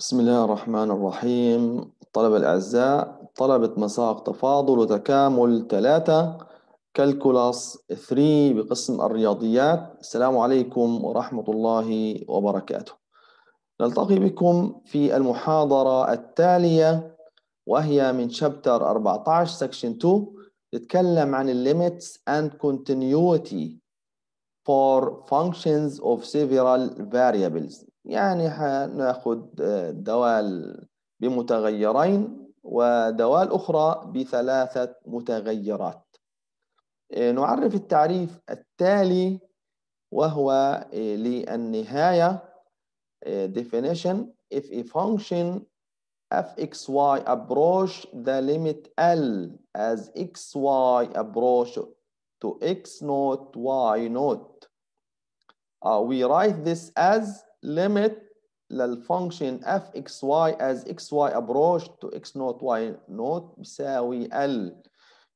بسم الله الرحمن الرحيم الطلبة الأعزاء طلبة مساق تفاضل وتكامل ثلاثة كالكولاس 3 بقسم الرياضيات السلام عليكم ورحمة الله وبركاته نلتقي بكم في المحاضرة التالية وهي من شابتر 14 سكشن 2 نتكلم عن limits and continuity for functions of several variables يعني هناخد دوال بمتغيرين ودوال أخرى بثلاثة متغيرات نعرف التعريف التالي وهو للنهاية definition if a function fxy approach the limit L as xy approach to x not y not uh, we write this as limit لل function f fxy as xy approach to x not y not بساوي L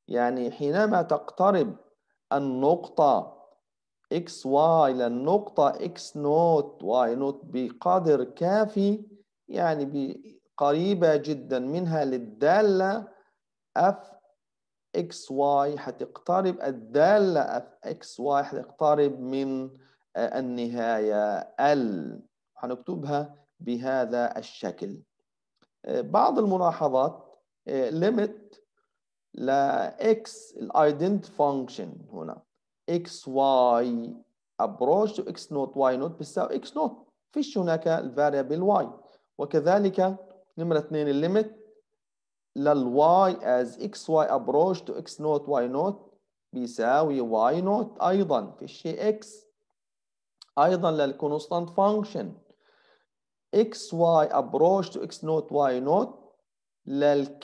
يعني حينما تقترب النقطة xy للنقطة x not y not بقدر كافي يعني قريبة جدا منها للدالة fxy حتقترب الدالة fxy حتقترب من النهاية ال هنكتبها بهذا الشكل بعض الملاحظات limit ل x الايدنت function هنا x y approach to x not y not بتساوي x not فيش هناك variable y وكذلك نمرة اثنين الليمت y as x y approach to x not y not بيساوي y not أيضا فيش x ايضا للكونستانت فانكشن اكس approach to x اكس y واي نوت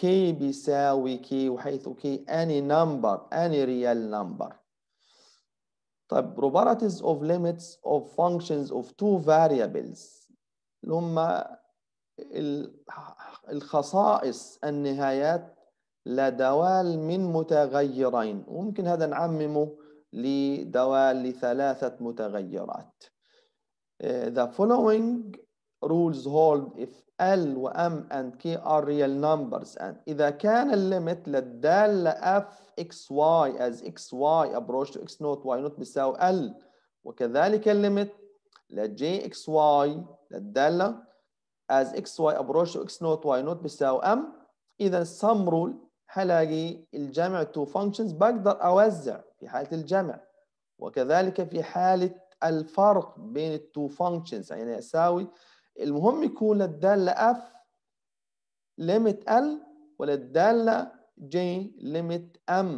k بيساوي k وحيث k any number any real number طيب properties of limits of functions of two variables اللي الخصائص النهايات لدوال من متغيرين وممكن هذا نعممه لدواء لثلاثة متغيرات. The following rules hold if L و M and K are real numbers and إذا كان الليمت للدالة F x y as x y approach to x not y not بيساوي L وكذلك الليمت لجي x y للدالة as x y approach to x not y not بيساوي M إذا sum rule هلاقي الجامعة two functions بقدر أوزع في حالة الجمع وكذلك في حالة الفرق بين التو فانكشنز يعني يساوي المهم يكون للدالة F ليميت L وللدالة J ليميت M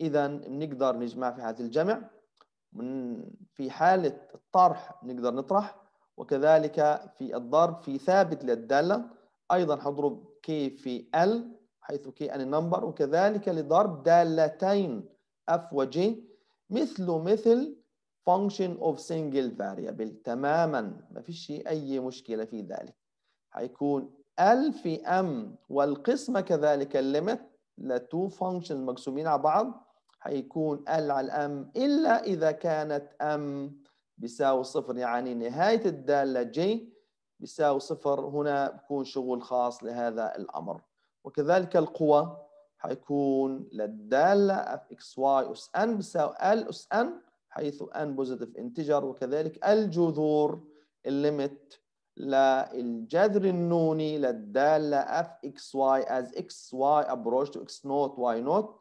إذا بنقدر نجمع في حالة الجمع من في حالة الطرح بنقدر نطرح وكذلك في الضرب في ثابت للدالة أيضا حضرب K في L حيث K أن النمبر وكذلك لضرب دالتين اف وجي مثله مثل function of single variable تماما ما فيش اي مشكله في ذلك هيكون ال في ام والقسمه كذلك الليمت لتو فانكشن مقسومين على بعض هيكون ال على الام الا اذا كانت ام بيساوي صفر يعني نهايه الداله جي بيساوي صفر هنا بكون شغل خاص لهذا الامر وكذلك القوى حيكون للدالة اف اكس واي اس ان بتساوي ال اس ان حيث ان بوزيتيف انتجر وكذلك الجذور الليمت للجذر النوني للدالة اف اكس واي از اكس واي ابروش تو اكس نوت واي نوت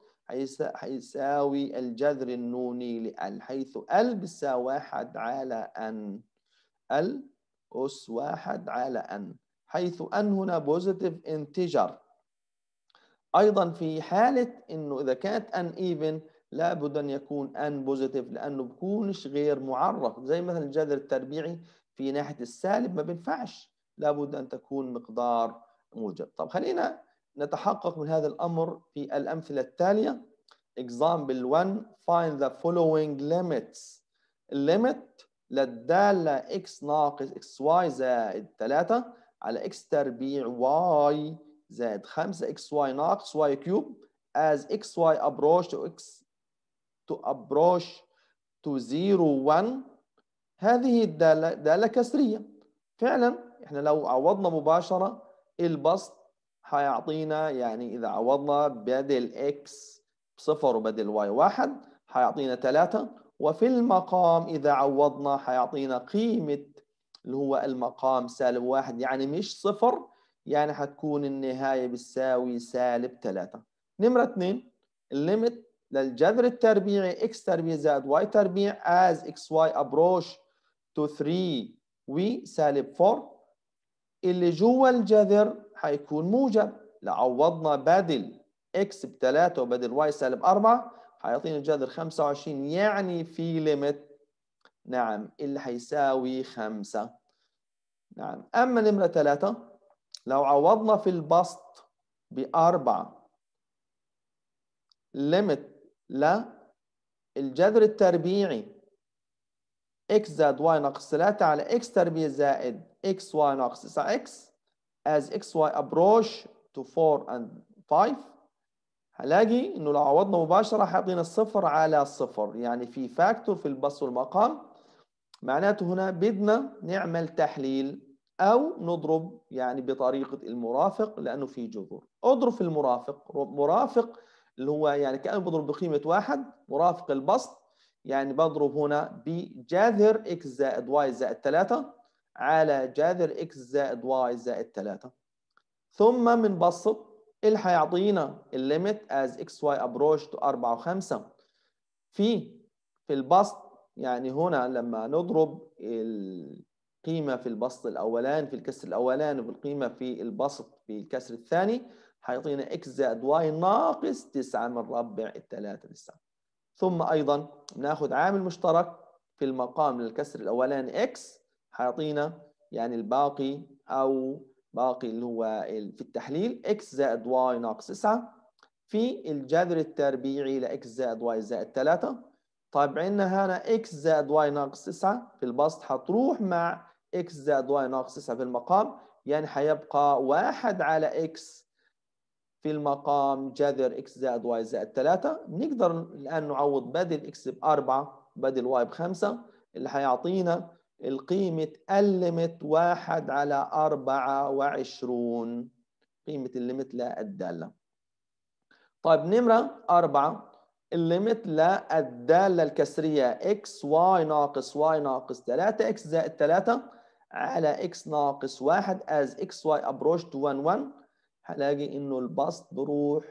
حيساوي الجذر النوني لال حيث ال بتساوي واحد على ان ال اس واحد على ان حيث ان هنا بوزيتيف انتجر ايضا في حاله انه اذا كانت ان ايفن لابد ان يكون ان بوزيتيف لانه بكونش غير معرف زي مثلا الجذر التربيعي في ناحيه السالب ما بينفعش لابد ان تكون مقدار موجب طب خلينا نتحقق من هذا الامر في الامثله التاليه example 1 find the following limits limit للداله x ناقص xy زائد 3 على x تربيع y زائد 5 اكس واي ناقص واي كيوب as x y approach to x to approach to 0 1 هذه الدالة دالة كسرية فعلا احنا لو عوضنا مباشرة البسط هيعطينا يعني إذا عوضنا بدل x بصفر وبدل y واحد هيعطينا 3 وفي المقام إذا عوضنا هيعطينا قيمة اللي هو المقام سالب واحد يعني مش صفر يعني حتكون النهاية بتساوي سالب 3 نمرة 2 الليمت للجذر التربيعي x تربيع زائد y تربيع as xy approach to 3 و سالب 4 اللي جوه الجذر حيكون موجب لو عوضنا بدل x ب 3 وبدل y سالب 4 حيعطينا الجذر 25 يعني في ليمت نعم اللي حيساوي 5 نعم اما نمره 3 لو عوضنا في البسط بأربعة ليميت الجذر التربيعي x زائد y ناقص 3 على x تربيع زائد x y ناقص 9x as x y approach to 4 and 5 هلاقي انه لو عوضنا مباشره حيعطينا الصفر على صفر يعني في فاكتور في البسط والمقام معناته هنا بدنا نعمل تحليل أو نضرب يعني بطريقة المرافق لأنه في جذور أضرب في المرافق مرافق اللي هو يعني كأنه بضرب بقيمة واحد مرافق البسط يعني بضرب هنا بجذر x زائد y زائد 3 على جذر x زائد y زائد 3 ثم بنبسط اللي هيعطينا الليميت as y approach to 4 و5 في في البسط يعني هنا لما نضرب ال قيمة في البسط الأولان في الكسر الأولاني بالقيمة في البسط في الكسر الثاني هيعطينا x زائد y ناقص 9 من ربع الثلاثة للسبعة ثم أيضا ناخذ عامل مشترك في المقام للكسر الأولاني x هيعطينا يعني الباقي أو باقي اللي هو في التحليل x زائد y ناقص 9 في الجذر التربيعي ل x زائد y زائد 3 طيب عندنا هنا x زائد y ناقص 9 في البسط هتروح مع x زائد y ناقص 9 في المقام يعني هيبقى 1 على x في المقام جذر x زائد y زائد 3 نقدر الآن نعوض بدل x 4 بدل y 5 اللي هيعطينا القيمة الليمت 1 على 24 قيمة الليمت لا الدالة طيب نمرة 4 الليمت لا الدالة الكسرية x y ناقص y ناقص 3 x زائد 3 على x ناقص 1 as xy approach to 1 1 هلاقي انه البسط بروح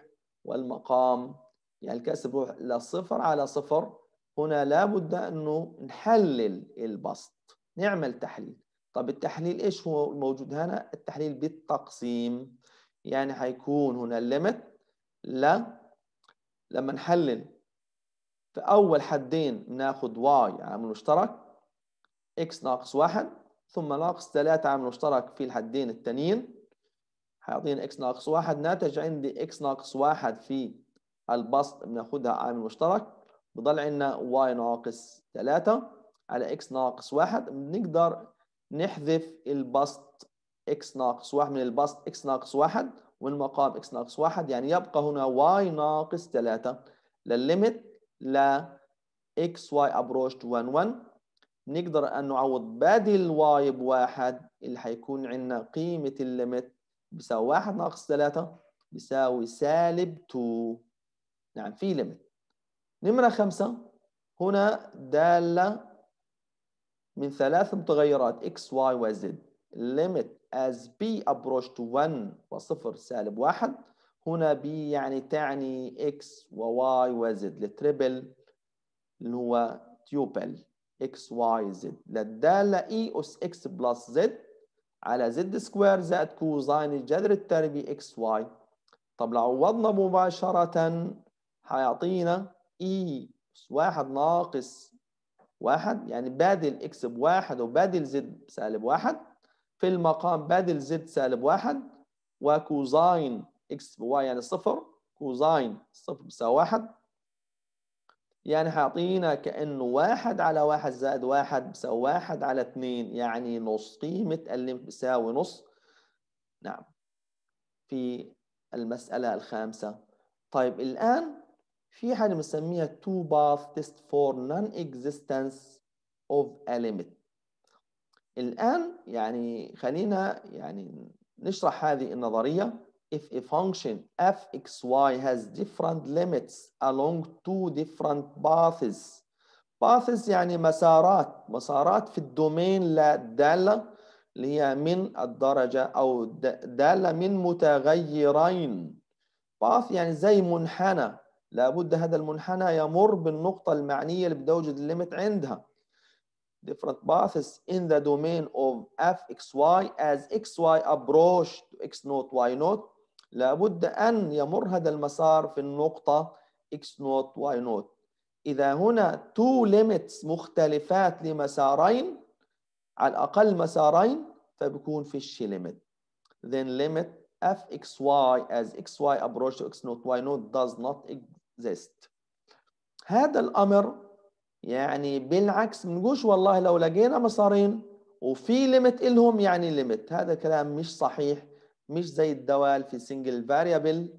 والمقام يعني الكسر بروح لصفر على صفر هنا لابد انه نحلل البسط نعمل تحليل طب التحليل ايش هو الموجود هنا التحليل بالتقسيم يعني هيكون هنا الليمت ل لما نحلل في اول حدين ناخد y عامل مشترك x ناقص واحد ثم ناقص 3 عامل مشترك في الحدين التانيين هيعطيني اكس ناقص 1 ناتج عندي اكس ناقص 1 في البسط بناخدها عامل مشترك بضل عندنا واي ناقص 3 على اكس ناقص 1 بنقدر نحذف البسط اكس ناقص 1 من البسط اكس ناقص 1 والمقام اكس ناقص 1 يعني يبقى هنا واي ناقص 3 للليمت ل اكس واي ابروش 1 1 نقدر أن نعوض بدل واي بواحد اللي هيكون عندنا قيمة الليمت بيساوي واحد ناقص ثلاثة بيساوي سالب تو نعم في ليمت نمرة خمسة هنا دالة من ثلاث متغيرات x, y, و z limit as b approach to 1 وصفر سالب واحد هنا b يعني تعني x و y و z للتريبل اللي هو تيوبل x y z للداله e اس x بلس z على z سكوير زائد كوزاين الجذر التربي x y طب لو عوضنا مباشره هيعطينا e اس واحد ناقص واحد يعني بادل x بواحد وبادل z بسالب واحد في المقام بادل z سالب واحد وكوزاين x بواي يعني صفر كوزاين صفر بساوي واحد يعني حيعطينا كأنه واحد على واحد زائد واحد بيساوي واحد على اثنين يعني نص قيمة الليمت بيساوي نص نعم في المسألة الخامسة طيب الآن في حاجة بنسميها two path test for non-existence of a limit الآن يعني خلينا يعني نشرح هذه النظرية if a function fxy has different limits along two different paths paths يعني مسارات مسارات في الدومين لا دالة اللي هي من الدرجة أو دالة من متغيرين باث يعني زي منحنى لابد هذا المنحنى يمر بالنقطة المعنية اللي بتوجد الليمت عندها different paths in the domain of fxy as xy approach to x naught y naught لابد أن يمر هذا المسار في النقطة X نوت Y نوت إذا هنا two limits مختلفات لمسارين على الأقل مسارين في الشي limit then limit fxy as xy approach to x نوت y نوت does not exist هذا الأمر يعني بالعكس بنقولش والله لو لقينا مسارين وفي ليميت إلهم يعني ليميت هذا كلام مش صحيح مش زي الدوال في سنجل فاريبل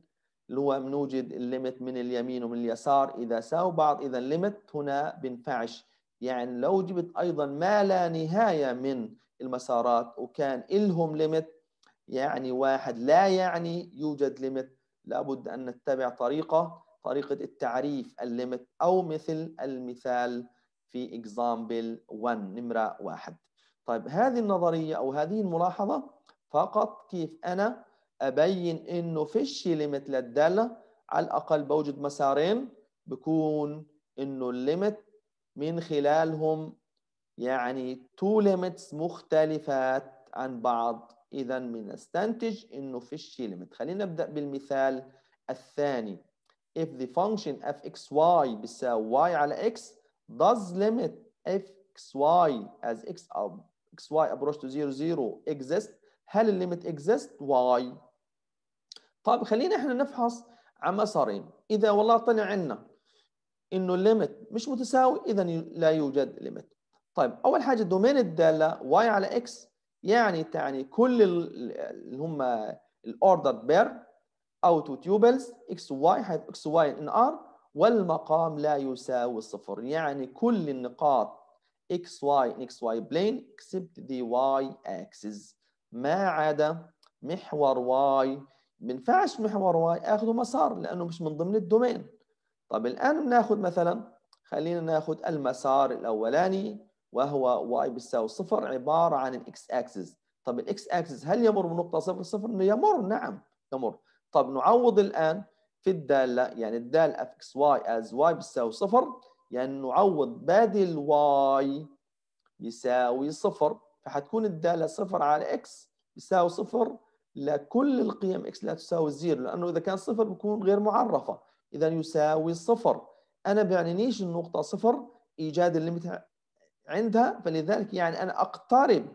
اللي هو بنوجد الليمت من اليمين ومن اليسار اذا ساووا بعض اذا الليمت هنا بنفعش يعني لو جبت ايضا ما لا نهايه من المسارات وكان الهم ليمت يعني واحد لا يعني يوجد ليمت لابد ان نتبع طريقه طريقه التعريف الليمت او مثل المثال في اكزامبل 1 نمره واحد. طيب هذه النظريه او هذه الملاحظه فقط كيف انا ابين انه فيش ليميت للداله على الاقل بوجد مسارين بكون انه الليميت من خلالهم يعني تو ليميتس مختلفات عن بعض اذا بنستنتج انه فيش ليميت خلينا نبدا بالمثال الثاني if the function fxy بيساوي y على x does limit fxy as x up xy approach to 0 0 exist هل الليمت اكزيست واي طيب خلينا احنا نفحص على مسارين اذا والله طلع عنا انه الليمت مش متساوي اذا لا يوجد ليمت طيب اول حاجه الدومين الداله واي على اكس يعني تعني كل اللي هم الاوردر بير او تو تيوبلز اكس واي حيث اكس واي ان ار والمقام لا يساوي صفر يعني كل النقاط اكس واي اكس واي بلين اكسبت ذا واي اكسس ما عدا محور واي ما ينفعش محور واي اخذه مسار لانه مش من ضمن الدومين طب الان بناخذ مثلا خلينا ناخذ المسار الاولاني وهو واي بيساوي صفر عباره عن الاكس اكسس طب الاكس اكسس هل يمر من نقطه صفر صفر يمر نعم يمر طب نعوض الان في الداله يعني الدال اف اكس واي از واي بيساوي صفر يعني نعوض بدل واي يساوي صفر فحتكون الداله صفر على اكس بيساوي صفر لكل القيم اكس لا تساوي الزيرو لانه اذا كان صفر بكون غير معرفه اذا يساوي صفر انا بيعنينيش النقطه صفر ايجاد الليمت عندها فلذلك يعني انا اقترب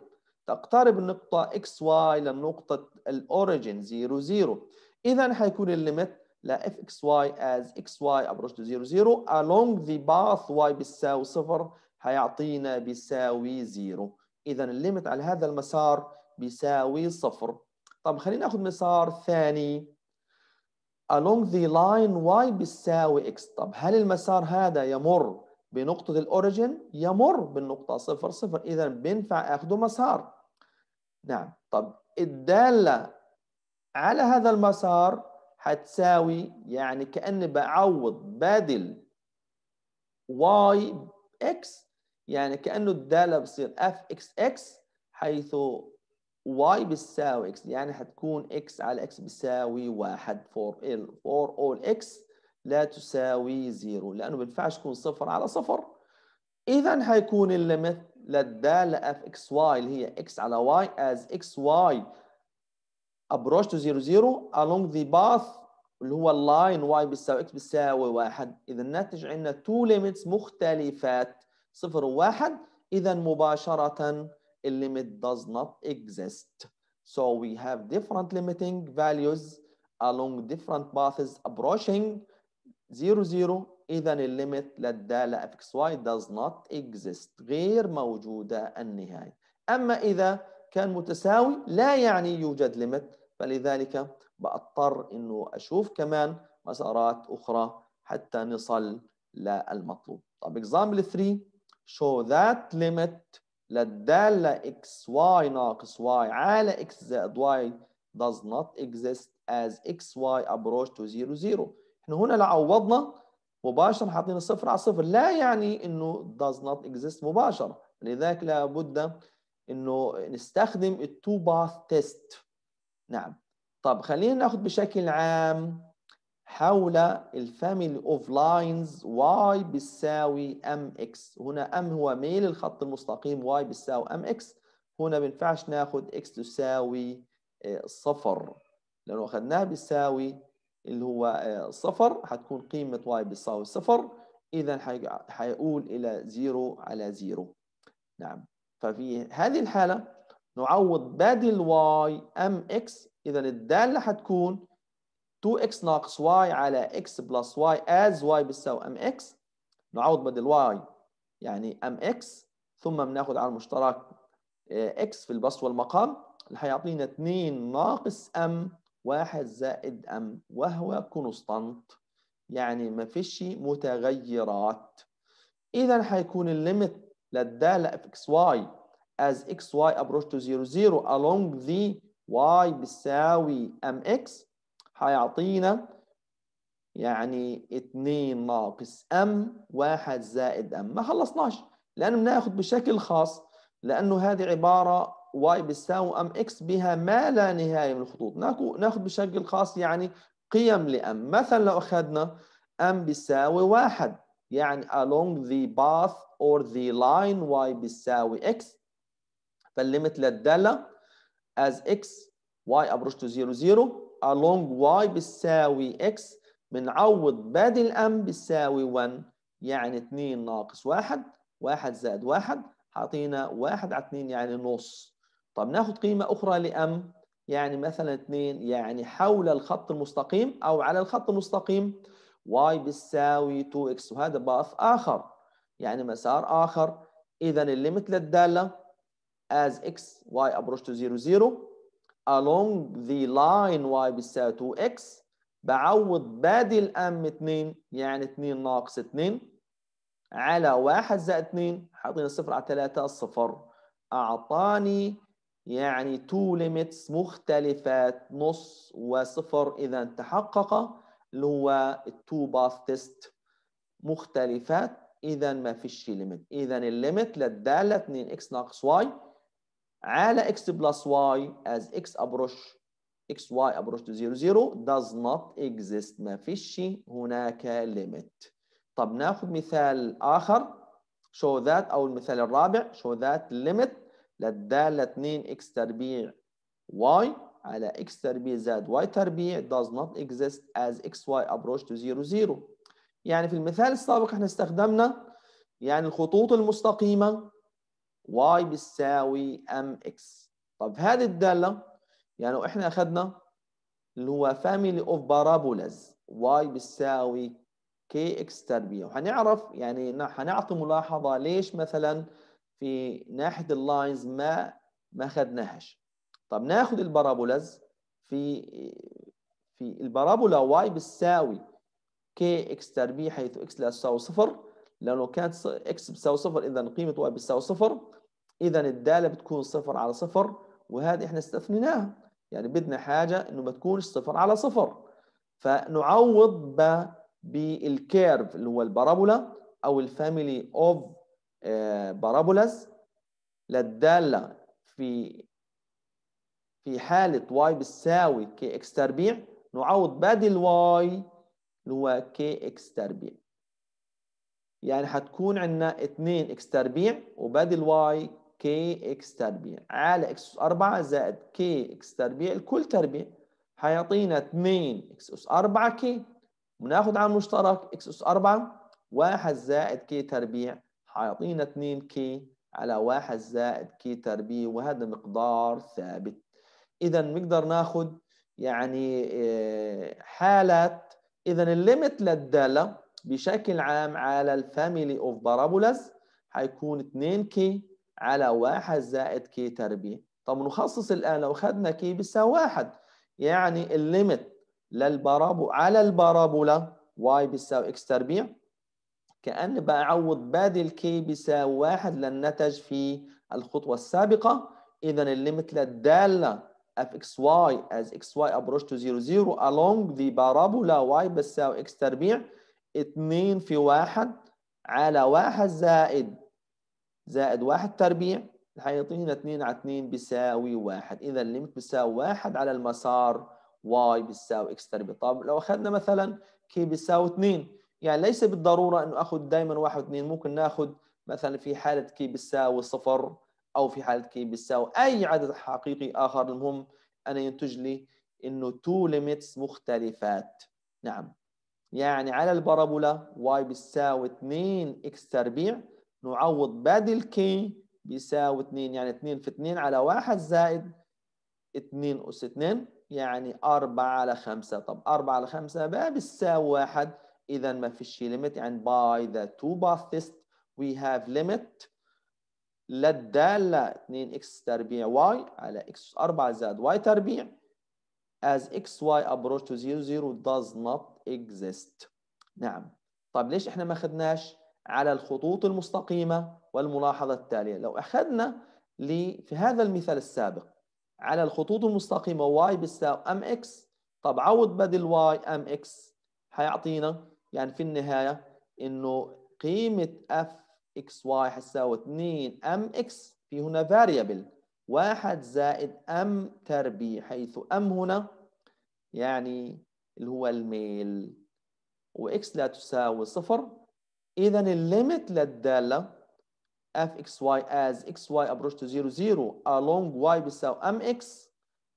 تقترب النقطه اكس واي للنقطه الاوريجن 0 0 اذا حيكون الليمت لا اف اكس واي از اكس واي ابروش 0 0 along the path y بيساوي صفر هيعطينا بيساوي 0 اذا الليمت على هذا المسار بيساوي صفر طب خلينا ناخذ مسار ثاني along the line y بيساوي x طب هل المسار هذا يمر بنقطة الأوريجين يمر بالنقطة صفر صفر إذا بينفع أخذه مسار نعم طب الدالة على هذا المسار هتساوي يعني كأني بعوض بدل y x يعني كانه الداله بتصير اف اكس اكس حيث y بتساوي x يعني حتكون x على x بتساوي 1 for ال فور اول اكس لا تساوي 0 لانه ما بينفعش تكون صفر على صفر اذا حيكون الليمت للداله اف اكس واي اللي هي x على y as اكس واي approach to 0 0 along the path اللي هو اللاين y بتساوي x بتساوي 1 اذا نتج عندنا تو limits مختلفات صفر وواحد إذا مباشرة الليميت does not exist. So we have different limiting values along different paths approaching 0 0 إذا الليمت للدالة اكس y does not exist غير موجودة النهاية. أما إذا كان متساوي لا يعني يوجد ليمت فلذلك باضطر إنه أشوف كمان مسارات أخرى حتى نصل للمطلوب. طب example 3 show that limit للدالة xy ناقص y على x زائد y does not exist as xy approach to 0 0 احنا هنا لو عوضنا مباشرة حاطين الصفر على الصفر لا يعني انه does not exist مباشرة لذلك لابد انه نستخدم التو باث تيست نعم طب خلينا ناخذ بشكل عام حول الفاميلي اوف لاينز واي بتساوي ام اكس هنا ام هو ميل الخط المستقيم واي بتساوي ام اكس هنا ما بينفعش ناخد اكس تساوي آه، صفر لو اخذناها بتساوي اللي هو آه، صفر هتكون قيمه واي بتساوي صفر اذا حيقول الى زيرو على زيرو نعم ففي هذه الحاله نعوض بدل واي ام اكس اذا الداله حتكون 2x ناقص y على x بلس y as y بتساوي mx نعوض بدل y يعني mx ثم بناخد على المشترك آه، x في البسط والمقام اللي هيعطينا 2 ناقص m 1 زائد m وهو كونستانت يعني ما فيش متغيرات اذا هيكون الليمت للداله في x y as x y approach to 0 0 along the y بتساوي mx هيعطينا يعني 2 ناقص ام 1 زائد ام ما خلصناش لانه بناخذ بشكل خاص لانه هذه عباره واي بتساوي ام اكس بها ما لا نهايه من الخطوط ناخذ بشكل خاص يعني قيم لام مثلا لو اخذنا ام بيساوي واحد يعني along the path or the line y بيساوي x فالليمت للداله as x y approach to 0 0 along y بتساوي x بنعوض بادي الام بتساوي 1 يعني 2 ناقص 1 1 زائد 1 حاطينا 1 على 2 يعني نص طب ناخد قيمة أخرى لأم يعني مثلا 2 يعني حول الخط المستقيم أو على الخط المستقيم y بتساوي 2x وهذا باث آخر يعني مسار آخر إذا الليمت للدالة as x y approach to 0 0 along the line y بيساوي 2x بعوض بادي الام 2 يعني 2 ناقص 2 على 1 زائد 2 حاطين الصفر على 3 صفر اعطاني يعني تو ليميتس مختلفات نص وصفر اذا تحقق اللي هو التو باث تيست مختلفات اذا ما فيش ليميت اذا الليميت للداله 2 x ناقص y على x plus y as x approach x y approach to 0 0 does not exist ما فيش هناك limit طب ناخذ مثال اخر show that او المثال الرابع show that limit للداله 2 x تربيع y على x تربيع زاد y تربيع does not exist as x y approach to 0 0 يعني في المثال السابق احنا استخدمنا يعني الخطوط المستقيمه y بتساوي mx طب هذه الداله يعني احنا اخذنا اللي هو family of parabolas y بتساوي kx تربيع وهنعرف يعني هنعطي ملاحظه ليش مثلا في ناحيه اللاينز ما ما اخذناهاش طب ناخذ البارابولاز في في البارابولا y بتساوي kx اكس تربيع حيث x لا تساوي صفر لانه كانت اكس بتساوي صفر اذا قيمه واي بتساوي صفر اذا الداله بتكون صفر على صفر وهذه احنا استثنيناها يعني بدنا حاجه انه ما تكونش صفر على صفر فنعوض ب بالكيرف اللي هو البارابولا او الفاميلي اوف بارابولاس للداله في في حاله واي بتساوي كي اكس تربيع نعوض بدل واي اللي هو كي اكس تربيع يعني حتكون عندنا 2 اكس تربيع وبدل واي كي اكس تربيع على اكس اس 4 زائد كي اكس تربيع الكل تربيع حيعطينا 2 اكس اس 4 كي وناخذ على المشترك اكس اس 4 1 زائد كي تربيع حيعطينا 2 كي على 1 زائد كي تربيع وهذا مقدار ثابت اذا بنقدر ناخذ يعني آه، حالات اذا الليمت للداله بشكل عام على الفاميلي اوف بارابولاس هيكون 2 كي على 1 زائد كي تربيع طب نخصص الان لو خدنا كي بيساوي 1 يعني الليمت للبارابو على البارابولا واي بيساوي اكس تربيع كأن بعوض أعوض بدل كي بيساوي 1 للنتج في الخطوة السابقة إذا الليمت للدالة اف اكس واي as xy approach to 0 0 along the parabola y بيساوي x تربيع 2 في 1 على 1 زائد زائد 1 تربيع هيعطينا 2 على 2 بيساوي 1 إذا الليمت بيساوي 1 على المسار واي بيساوي اكس تربيع طب لو أخذنا مثلا كي بيساوي 2 يعني ليس بالضرورة أنه أخذ دايما 1 و2 ممكن ناخذ مثلا في حالة كي بيساوي صفر أو في حالة كي بيساوي أي عدد حقيقي آخر المهم أنا ينتج لي أنه تو ليميتس مختلفات نعم يعني على البارابولا y بتساوي 2 x تربيع نعوض بدل k بيساوي 2 يعني 2 في 2 على 1 زائد 2 أس 2 يعني 4 على 5 طب 4 على 5 ما بتساوي 1 إذا ما فيش ليميت يعني by the two paths we have ليميت للدالة 2 x تربيع y على x 4 زائد y تربيع as xy approach to zero zero does not exist نعم طب ليش احنا ما خدناش على الخطوط المستقيمة والملاحظة التالية لو أخذنا في هذا المثال السابق على الخطوط المستقيمة y بتساوي mx طب عوض بدل y mx هيعطينا يعني في النهاية إنه قيمة f xy هتساوي 2 mx في هنا variable واحد زائد أم تربي حيث أم هنا يعني اللي هو الميل وإكس لا تساوي صفر إذا الليمت للدالة اف اكس واي as اكس واي approach to 0 0 along y بيساوي ام اكس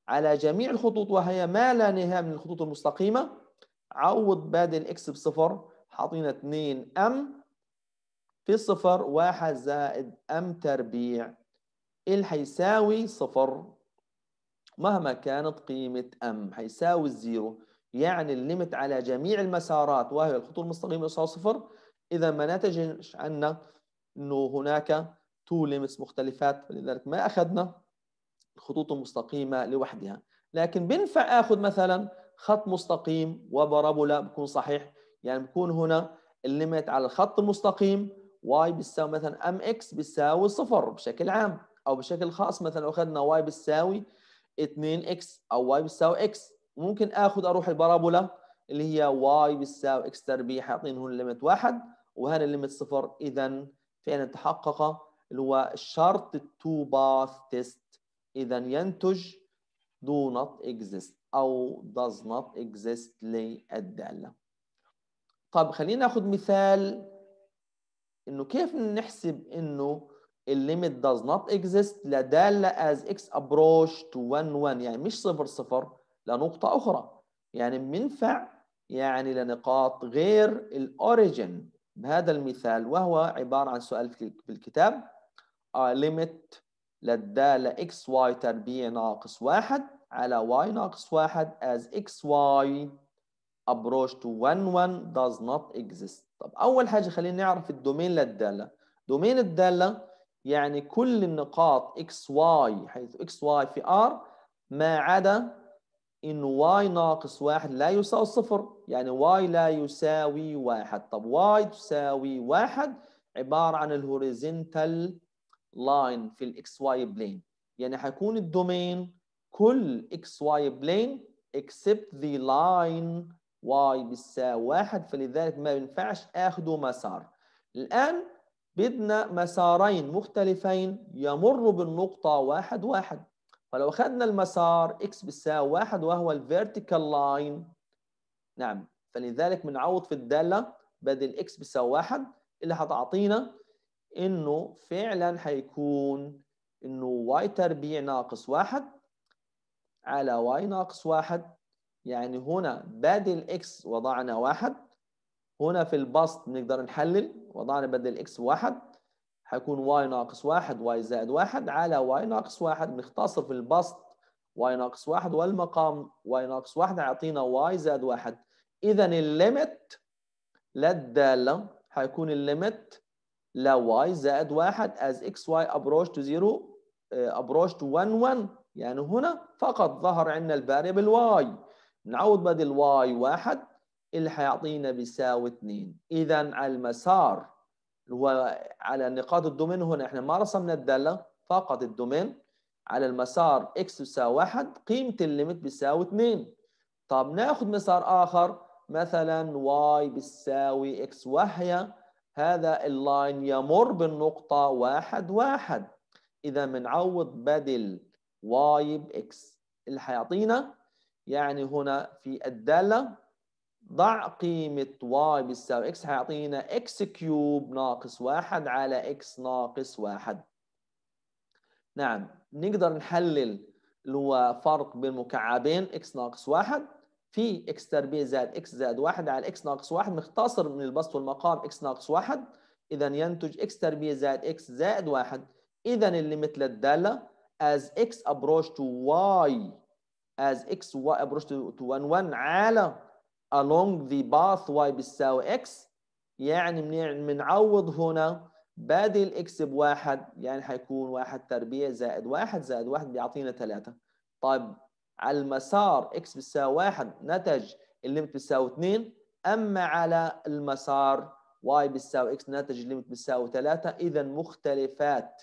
على جميع الخطوط وهي ما لا نهاية من الخطوط المستقيمة عوض بادل اكس بصفر حاطين 2 ام في الصفر 1 زائد ام تربيع ال هيساوي صفر مهما كانت قيمة ام هيساوي الزيرو يعني الليمت على جميع المسارات وهي الخطوط المستقيمة يساوي صفر إذا ما نتج عنا أنه هناك تو ليميتس مختلفات فلذلك ما أخذنا الخطوط المستقيمة لوحدها لكن بنفع آخذ مثلا خط مستقيم وبرابولا بكون صحيح يعني بكون هنا الليميت على الخط المستقيم y بتساوي مثلا ام اكس بتساوي صفر بشكل عام او بشكل خاص مثلا لو اخذنا واي بتساوي 2 اكس او واي بتساوي اكس ممكن اخذ اروح البارابولا اللي هي واي بتساوي اكس تربيع حاطين هون ليمت واحد وهنا ليمت صفر اذا فعلا تحقق اللي هو شرط التو باث تيست اذا ينتج do not exist او does not exist للداله طب خلينا ناخذ مثال انه كيف نحسب انه الليميت does not exist لا دالة as x approach to 1 1 يعني مش صفر صفر لنقطة أخرى يعني منفع يعني لنقاط غير الأوريجين بهذا المثال وهو عبارة عن سؤال في الكتاب A limit للدالة xy تربيع ناقص واحد على y ناقص واحد as xy approach to 1 1 does not exist طب أول حاجة خلينا نعرف الدومين للدالة دومين الدالة يعني كل النقاط اكس واي حيث اكس واي في ار ما عدا ان واي ناقص واحد لا يساوي صفر يعني واي لا يساوي واحد طب واي تساوي واحد عبارة عن الهوريزنتال لاين في الاكس واي بلين يعني حيكون الدومين كل اكس واي بلين except the line y بالساوي واحد فلذلك ما ينفعش اخده مسار الان بدنا مسارين مختلفين يمر بالنقطة واحد واحد فلو خدنا المسار x بيساوي واحد وهو الـ vertical line نعم فلذلك بنعوض في الدالة بدل x بيساوي واحد اللي هتعطينا انه فعلا هيكون انه y تربيع ناقص واحد على y ناقص واحد يعني هنا بدل x وضعنا واحد هنا في البسط بنقدر نحلل وضعنا بدل x واحد هيكون واي ناقص واحد واي زائد واحد على واي ناقص واحد بنختصر في البسط واي ناقص واحد والمقام واي ناقص واحد يعطينا واي زائد واحد اذا الليمت للداله هيكون الليمت ل y زائد واحد as x y approach to 0 آه، approach to 1 1 يعني هنا فقط ظهر عندنا الفاريبل y نعوض بدل y واحد اللي حيعطينا بيساوي 2 اذا على المسار وعلى نقاط الدومين هنا احنا ما رسمنا الداله فقط الدومين على المسار x يساوي 1 قيمه الليميت بيساوي 2 طب ناخذ مسار اخر مثلا y بتساوي x وهي هذا اللاين يمر بالنقطه واحد واحد اذا بنعوض بدل ب x اللي حيعطينا يعني هنا في الداله ضع قيمة y بتساوي x هيعطينا x كيوب ناقص واحد على x ناقص واحد. نعم نقدر نحلل اللي هو فرق بين مكعبين x ناقص واحد في x تربيع زائد x زائد واحد على x ناقص واحد مختصر من البسط والمقام x ناقص واحد إذا ينتج x تربيع زائد x زائد واحد إذا اللي مثل الدالة as x approach to y as x y approach to 1 1 على along the path y بتساوي x يعني بنعوض هنا بدل x بواحد يعني حيكون واحد تربيع زائد واحد زائد واحد بيعطينا ثلاثة طيب على المسار x بتساوي واحد نتج الليمت بتساوي اثنين اما على المسار y بتساوي x نتج الليمت بتساوي ثلاثة اذا مختلفات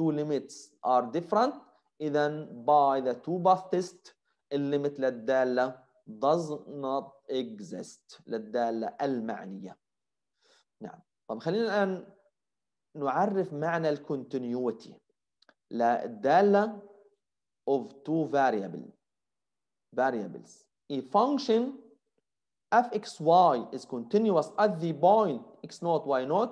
two limits are different اذا by the two path test الليمت للدالة does not exist للدالة المعنية نعم طب خلينا الآن نعرف معنى الكونتينيوتي للدالة of two variable variables a function fxy is continuous at the point x0 y0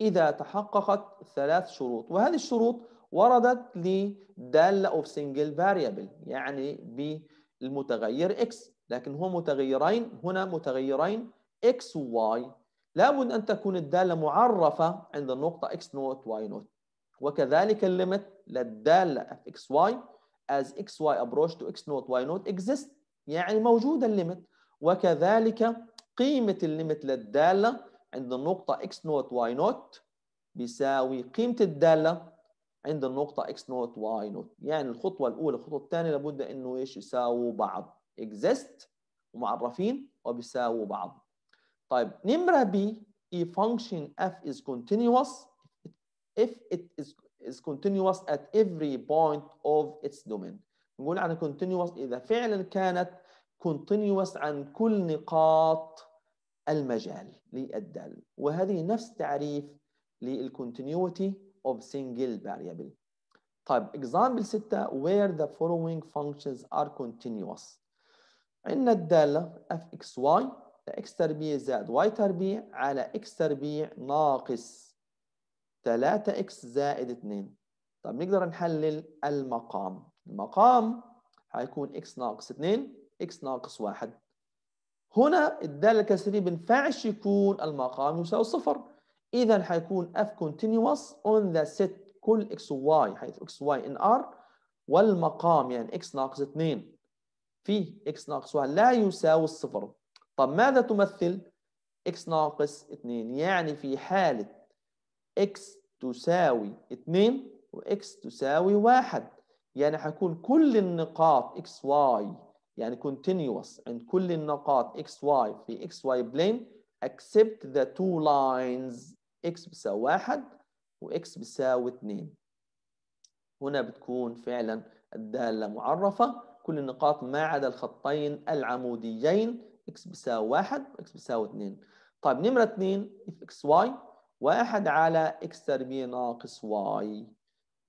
إذا تحققت ثلاث شروط وهذه الشروط وردت لدالة of single variable يعني بالمتغير x لكن هو متغيرين هنا متغيرين x و y لابد أن تكون الدالة معرفة عند النقطة x نوت y نوت وكذلك الليمت للدالة f x y as x y approach to x نوت y نوت exist يعني موجودة الليمت وكذلك قيمة الليمت للدالة عند النقطة x نوت y نوت بيساوي قيمة الدالة عند النقطة x نوت y نوت يعني الخطوة الأولى الخطوة الثانية لابد أنه إيش يساووا بعض exist ومعرفين وبيساووا بعض طيب نمرة B a function f is continuous if it is, is continuous at every point of its domain نقول عن continuous إذا فعلا كانت continuous عن كل نقاط المجال للدال وهذه نفس تعريف لل continuity of single variable طيب example 6 where the following functions are continuous عندنا الدالة اف اكس واي x تربيع زائد y تربيع على x تربيع ناقص 3 x زائد 2 طب نقدر نحلل المقام المقام هيكون x ناقص 2 x ناقص 1 هنا الدالة الكسرية بينفعش يكون المقام يساوي صفر إذا هيكون f continuous on the set كل x y حيث x y in R والمقام يعني x ناقص 2 فيه x ناقص 1 لا يساوي الصفر طب ماذا تمثل x ناقص 2 يعني في حالة x تساوي 2 وx تساوي 1 يعني حكون كل النقاط x واي يعني continuous عند كل النقاط x y في x y plane except the two lines x بيساوي 1 x بيساوي 2 هنا بتكون فعلا الدالة معرفة كل النقاط ما عدا الخطين العموديين اكس بيساوي 1 واكس بيساوي 2 طيب نمرة 2 اف اكس واي 1 على اكس تربيع ناقص واي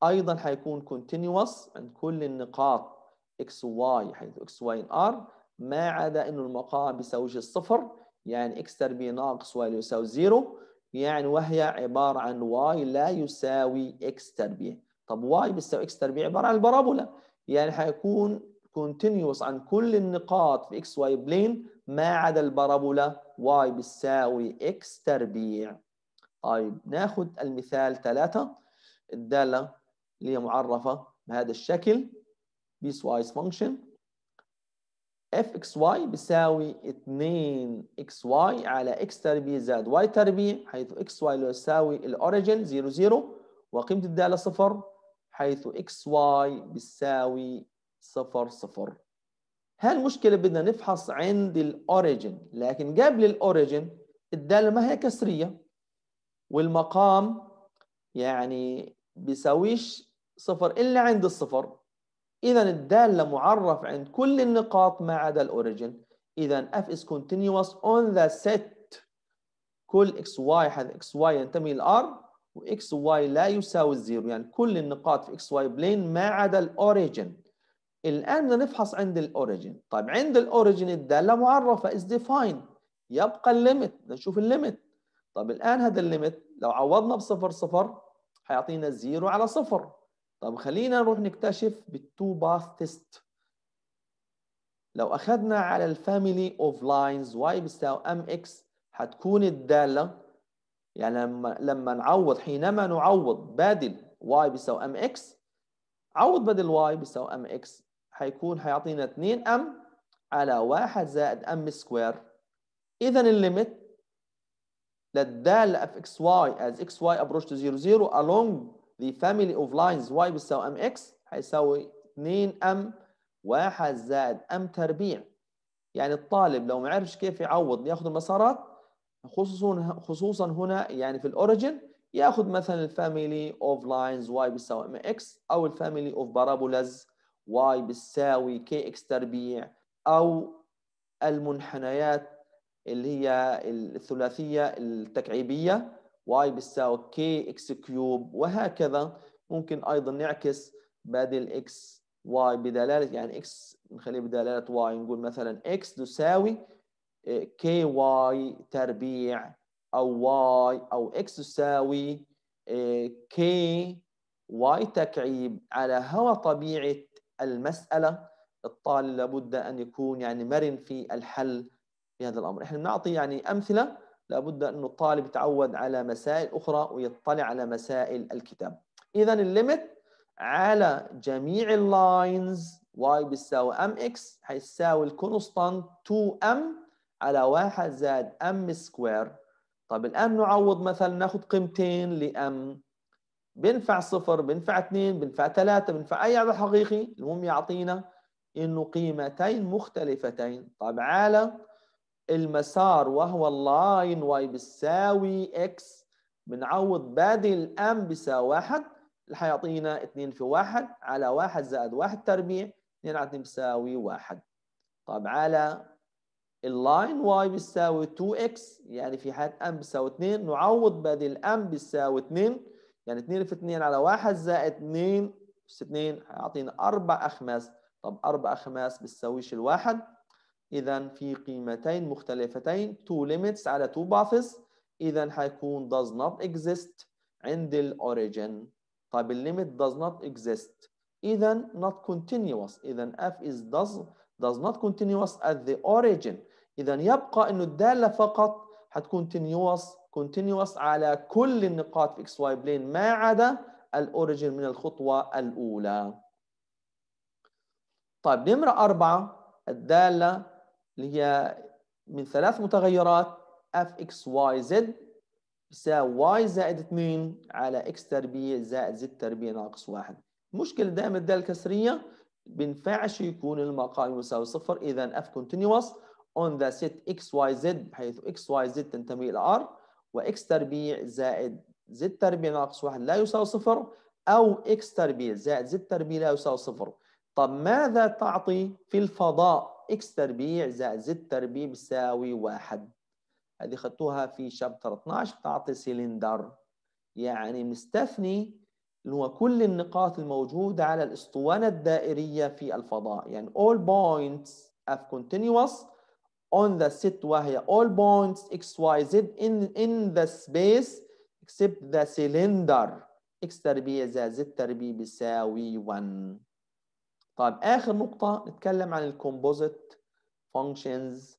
ايضا حيكون continuous عند كل النقاط اكس واي حيث اكس واي ار ما عدا انه المقام بيساوي بيساويش الصفر يعني اكس تربيع ناقص واي يساوي 0 يعني وهي عبارة عن واي لا يساوي اكس تربيع طب واي بيساوي اكس تربيع عبارة عن البرابولا يعني حيكون continuous عن كل النقاط في اكس واي بلين ما عدا البارابولا واي بتساوي اكس تربيع طيب ناخذ المثال ثلاثة الدالة اللي هي معرفة بهذا الشكل بيس وايز فانكشن اف اكس واي بيساوي 2 اكس واي على اكس تربيع زائد واي تربيع حيث اكس واي يساوي الاوريجن 0 0 وقيمة الدالة صفر حيث اكس واي بيساوي صفر صفر هالمشكله بدنا نفحص عند الاوريجن لكن قبل الاوريجن الداله ما هي كسريه والمقام يعني بيساويش صفر الا عند الصفر اذا الداله معرف عند كل النقاط ما عدا الاوريجن اذا f is continuous on the set كل x y حد x y ينتمي ل r و x y لا يساوي الزيرو يعني كل النقاط في x y plane ما عدا الاوريجن الآن بدنا نفحص عند الأوريجين طيب عند الأوريجين الدالة معرفة is defined يبقى الليمت بدنا نشوف الليمت طيب الآن هذا الليمت لو عوضنا بصفر صفر حيعطينا زيرو على صفر طيب خلينا نروح نكتشف بالتو باث تيست لو أخذنا على الفاميلي أوف لاينز واي بيساوي أم إكس الدالة يعني لما لما نعوض حينما نعوض بادل واي بيساوي أم إكس عوض بدل واي بيساوي أم إكس هيكون هيعطينا 2 ام على 1 زائد ام سكوير اذا الليميت اف اكس واي xy as xy ابروش to 0 0 along the family of lines y بيساوي mx هيساوي 2m 1 زائد m تربيع يعني الطالب لو ما عرفش كيف يعوض ياخذ المسارات خصوصا خصوصا هنا يعني في الاوريجن ياخذ مثلا الفاميلي اوف لاينز y بيساوي mx او الفاميلي اوف بارابولاز واي بتساوي كي اكس تربيع او المنحنيات اللي هي الثلاثيه التكعيبيه واي بتساوي كي اكس كيوب وهكذا ممكن ايضا نعكس بدل اكس واي بدلاله يعني اكس نخليه بدلاله واي نقول مثلا اكس تساوي كي واي تربيع او واي او اكس تساوي كي واي تكعيب على هوا طبيعه المساله الطالب لابد ان يكون يعني مرن في الحل في هذا الامر احنا بنعطي يعني امثله لابد انه الطالب يتعود على مسائل اخرى ويطلع على مسائل الكتاب اذا الليمت على جميع اللاينز y بتساوي اكس هيساوي الكونستانت 2m على 1 زائد ام سكوير طب الان نعوض مثلا ناخذ قيمتين لام بينفع صفر بينفع اثنين بينفع ثلاثة بينفع أي عدد حقيقي المهم يعطينا إنه قيمتين مختلفتين طب على المسار وهو اللاين واي بتساوي اكس بنعوض بادي ام بيساوي واحد اللي حيعطينا اثنين في واحد على واحد زائد واحد تربيع اثنين على اثنين بيساوي واحد طب على اللاين واي بيساوي 2 اكس يعني في حالة ام بيساوي اثنين نعوض بادي ام بيساوي اثنين يعني 2 في 2 على 1 زائد 2 في 2 هيعطينا 4 أخماس طب 4 أخماس بتساويش الواحد إذا في قيمتين مختلفتين 2 limits على 2 باثس إذا هيكون does not exist عند الأوريجن طب الليميت does not exist إذا not continuous إذا f is does does not continuous at the origin إذا يبقى إنه الدالة فقط هتكون تنيوس كونتينيوس على كل النقاط في اكس واي بلين ما عدا الاوريجن من الخطوه الاولى. طيب نمره اربعه الداله اللي هي من ثلاث متغيرات اف اكس واي زد يساوي واي زائد 2 على اكس تربيع زائد زد تربيع ناقص 1. المشكله دائما الداله الكسريه بينفعش يكون المقام يساوي صفر اذا اف كونتينيوس on the set XYZ بحيث XYZ تنتمي إلى R x تربيع زائد Z تربيع ناقص واحد لا يساوي صفر أو X تربيع زائد Z تربيع لا يساوي صفر طب ماذا تعطي في الفضاء X تربيع زائد Z تربيع بساوي واحد هذه خدتوها في شابتر 12 بتعطي سيلندر يعني مستثني اللي هو كل النقاط الموجودة على الاسطوانة الدائرية في الفضاء يعني all points of continuous on the set وهي all points x y z in in the space except the cylinder x تربيع زائد z تربيع بيساوي 1 طيب اخر نقطه نتكلم عن الكومبوزيت functions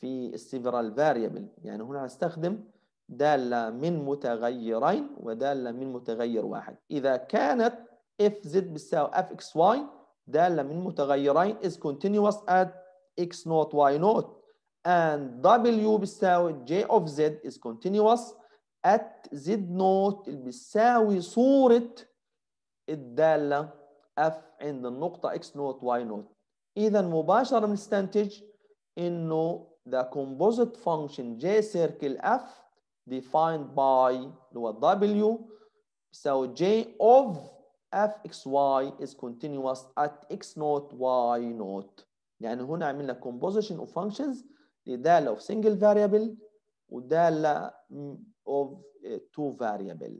في several variable يعني هنا نستخدم دالة من متغيرين ودالة من متغير واحد إذا كانت f z بتساوي f x y دالة من متغيرين is continuous at x naught y naught and W بتساوي J of Z is continuous at Z naught اللي بتساوي صورة الدالة F عند النقطة X naught Y naught إذا مباشرة بنستنتج إنه the composite function J circle F defined by اللي هو W بتساوي J of F X Y is continuous at X naught Y naught يعني هنا عملنا composition of functions لدالة of single variable ودالة of two variable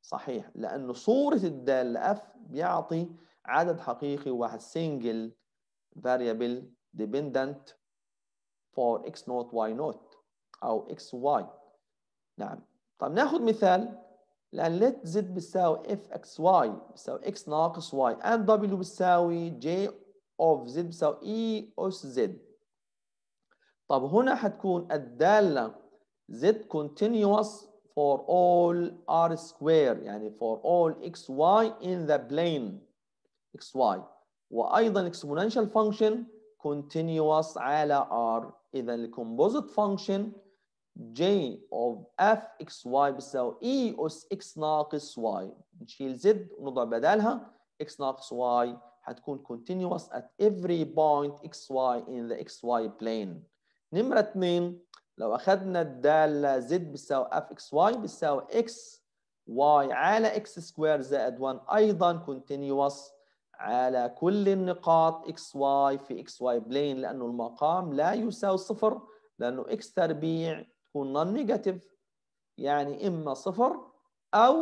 صحيح لأن صورة الدالة f بيعطي عدد حقيقي واحد single variable dependent for x not y not أو x y نعم طب ناخد مثال لأن let z بتساوي f x y بتساوي x ناقص y and w بتساوي j of z بتساوي e اس z طب هنا هتكون الداله z continuous for all r square يعني for all x y in the plane x y وايضا exponential function continuous على r اذا الكومبوزيت function j of f x y بتساوي e اس x ناقص y نشيل z ونضع بدالها x ناقص y حتكون continuous at every point xy in the xy plane نمرة اثنين لو أخذنا الدالة z بتساوي f xy بتساوي x y على x سكوير زائد 1 أيضا continuous على كل النقاط xy في xy plane لأنه المقام لا يساوي صفر لأنه x تربيع تكون non negative يعني إما صفر أو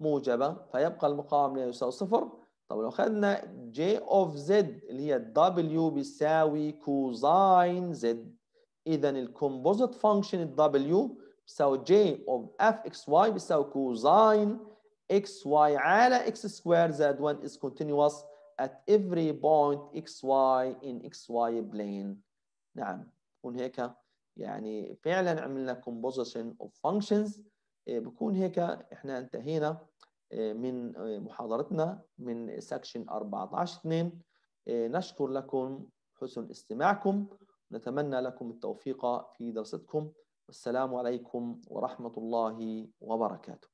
موجبة فيبقى المقام لا يساوي صفر طب لو خدنا j of z اللي هي W بيساوي كوزاين z إذا الكومبوزيت فانكشن ال W بيساوي j of f x y بيساوي كوزاين x y على x square زائد 1 is continuous at every point x y in x y plane نعم بكون هيك يعني فعلا عملنا composition of functions إيه، بكون هيك احنا انتهينا من آه، محاضرتنا من سكشن 14 2 نشكر لكم حسن استماعكم نتمنى لكم التوفيق في دراستكم والسلام عليكم ورحمة الله وبركاته